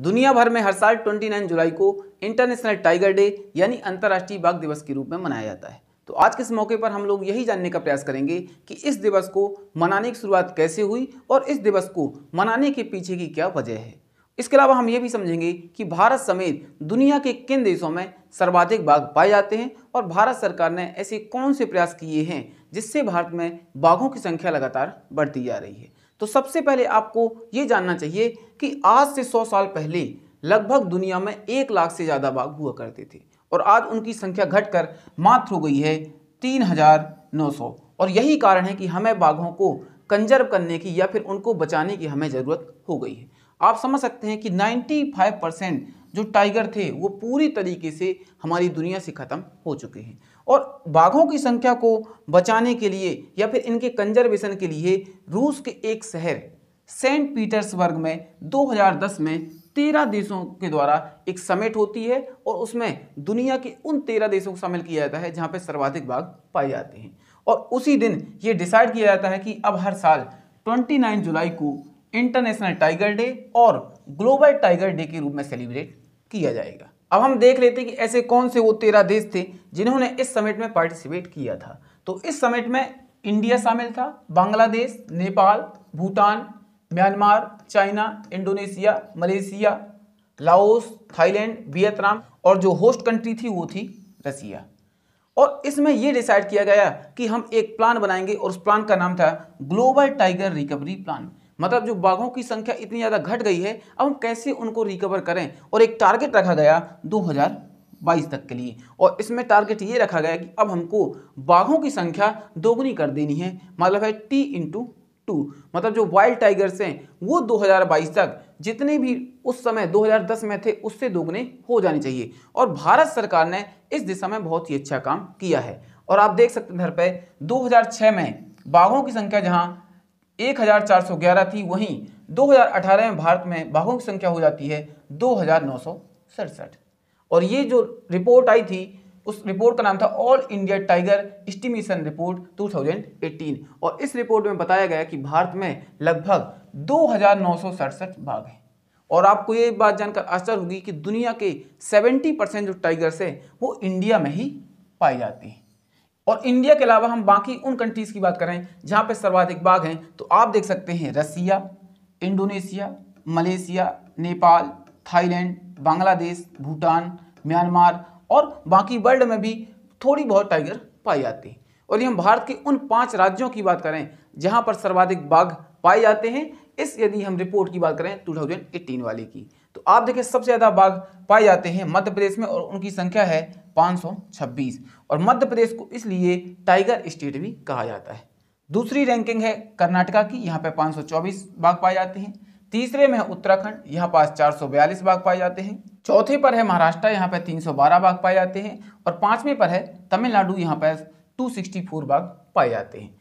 दुनिया भर में हर साल 29 जुलाई को इंटरनेशनल टाइगर डे यानी अंतर्राष्ट्रीय बाघ दिवस के रूप में मनाया जाता है तो आज के इस मौके पर हम लोग यही जानने का प्रयास करेंगे कि इस दिवस को मनाने की शुरुआत कैसे हुई और इस दिवस को मनाने के पीछे की क्या वजह है इसके अलावा हम ये भी समझेंगे कि भारत समेत दुनिया के किन देशों में सर्वाधिक बाघ पाए जाते हैं और भारत सरकार ने ऐसे कौन से प्रयास किए हैं जिससे भारत में बाघों की संख्या लगातार बढ़ती जा रही है तो सबसे पहले आपको ये जानना चाहिए कि आज से सौ साल पहले लगभग दुनिया में एक लाख से ज़्यादा बाघ हुआ करते थे और आज उनकी संख्या घटकर मात्र हो गई है तीन हज़ार नौ सौ और यही कारण है कि हमें बाघों को कंजर्व करने की या फिर उनको बचाने की हमें ज़रूरत हो गई है आप समझ सकते हैं कि 95 परसेंट जो टाइगर थे वो पूरी तरीके से हमारी दुनिया से ख़त्म हो चुके हैं और बाघों की संख्या को बचाने के लिए या फिर इनके कंजर्वेशन के लिए रूस के एक शहर सेंट पीटर्सबर्ग में 2010 में तेरह देशों के द्वारा एक समेट होती है और उसमें दुनिया के उन तेरह देशों को शामिल किया जाता है जहाँ पर सर्वाधिक बाघ पाए जाते हैं और उसी दिन ये डिसाइड किया जाता है कि अब हर साल 29 जुलाई को इंटरनेशनल टाइगर डे और ग्लोबल टाइगर डे के रूप में सेलिब्रेट किया जाएगा अब हम देख लेते हैं कि ऐसे कौन से वो तेरह देश थे जिन्होंने इस समिट में पार्टिसिपेट किया था तो इस समिट में इंडिया शामिल था Bangladesh Nepal Bhutan Myanmar China Indonesia Malaysia Laos Thailand Vietnam और जो होस्ट कंट्री थी वो थी रसिया और इसमें ये डिसाइड किया गया कि हम एक प्लान बनाएंगे और उस प्लान का नाम था ग्लोबल टाइगर रिकवरी प्लान मतलब जो बाघों की संख्या इतनी ज़्यादा घट गई है अब हम कैसे उनको रिकवर करें और एक टारगेट रखा गया 2022 तक के लिए और इसमें टारगेट ये रखा गया कि अब हमको बाघों की संख्या दोगुनी कर देनी है मतलब है टी इंटू टू मतलब जो वाइल्ड टाइगर्स हैं वो 2022 तक जितने भी उस समय 2010 में थे उससे दोगुने हो जाने चाहिए और भारत सरकार ने इस दिशा में बहुत ही अच्छा काम किया है और आप देख सकते हैं घर पे 2006 में बाघों की संख्या जहाँ एक हजार चार सौ ग्यारह थी वहीं 2018 में भारत में बाघों की संख्या हो जाती है दो हजार नौ सौ सड़सठ और ये जो रिपोर्ट आई थी उस रिपोर्ट का नाम था all India tiger estimation report 2018 और इस रिपोर्ट में बताया गया कि भारत में लगभग दो हजार नौ सौ सड़सठ बाघ हैं और आपको ये बात जानकर आश्चर्य होगी कि दुनिया के 70 परसेंट जो टाइगर्स हैं वो इंडिया में ही पाए जाते हैं और इंडिया के अलावा हम बाकी उन कंट्रीज़ की बात करें जहाँ पर सर्वाधिक बाघ हैं तो आप देख सकते हैं Russia Indonesia Malaysia Nepal Thailand Bangladesh Bhutan Myanmar और बाकी वर्ल्ड में भी थोड़ी बहुत टाइगर पाए जाते हैं और यदि हम भारत के उन पाँच राज्यों की बात करें जहाँ पर सर्वाधिक बाघ पाए जाते हैं इस यदि हम रिपोर्ट की बात करें 2018 वाले की तो आप देखें सबसे ज़्यादा बाघ पाए जाते हैं मध्य प्रदेश में और उनकी संख्या है 526 और मध्य प्रदेश को इसलिए टाइगर स्टेट भी कहा जाता है दूसरी रैंकिंग है कर्नाटका की यहाँ पे 524 बाघ पाए जाते हैं तीसरे में है उत्तराखंड यहाँ पास 442 बाघ पाए जाते हैं चौथे पर है महाराष्ट्र यहाँ पे 312 बाघ पाए जाते हैं और पाँचवें पर है तमिलनाडु यहाँ पे 264 बाघ पाए जाते हैं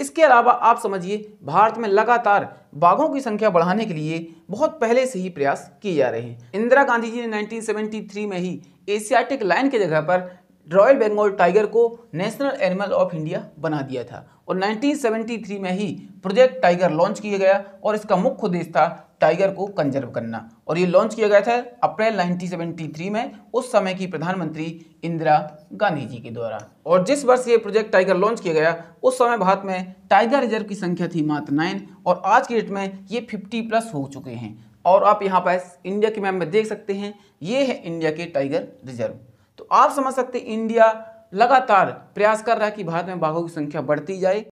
इसके अलावा आप समझिए भारत में लगातार बाघों की संख्या बढ़ाने के लिए बहुत पहले से ही प्रयास किए जा रहे हैं इंदिरा गांधी जी ने 1973 में ही एशियाटिक लाइन के जगह पर रॉयल बंगाल टाइगर को नेशनल एनिमल ऑफ इंडिया बना दिया था और 1973 में ही प्रोजेक्ट टाइगर लॉन्च किया गया और इसका मुख्य उद्देश्य था टाइगर को कंजर्व करना और ये लॉन्च किया गया था अप्रैल 1973 में उस समय की प्रधानमंत्री इंदिरा गांधी जी के द्वारा और जिस वर्ष ये प्रोजेक्ट टाइगर लॉन्च किया गया उस समय भारत में टाइगर रिजर्व की संख्या थी मात्र नाइन और आज की डेट में ये फिफ्टी प्लस हो चुके हैं और आप यहाँ पर इंडिया के मैप में देख सकते हैं ये है इंडिया के टाइगर रिजर्व तो आप समझ सकते इंडिया लगातार प्रयास कर रहा है कि भारत में बाघों की संख्या बढ़ती जाए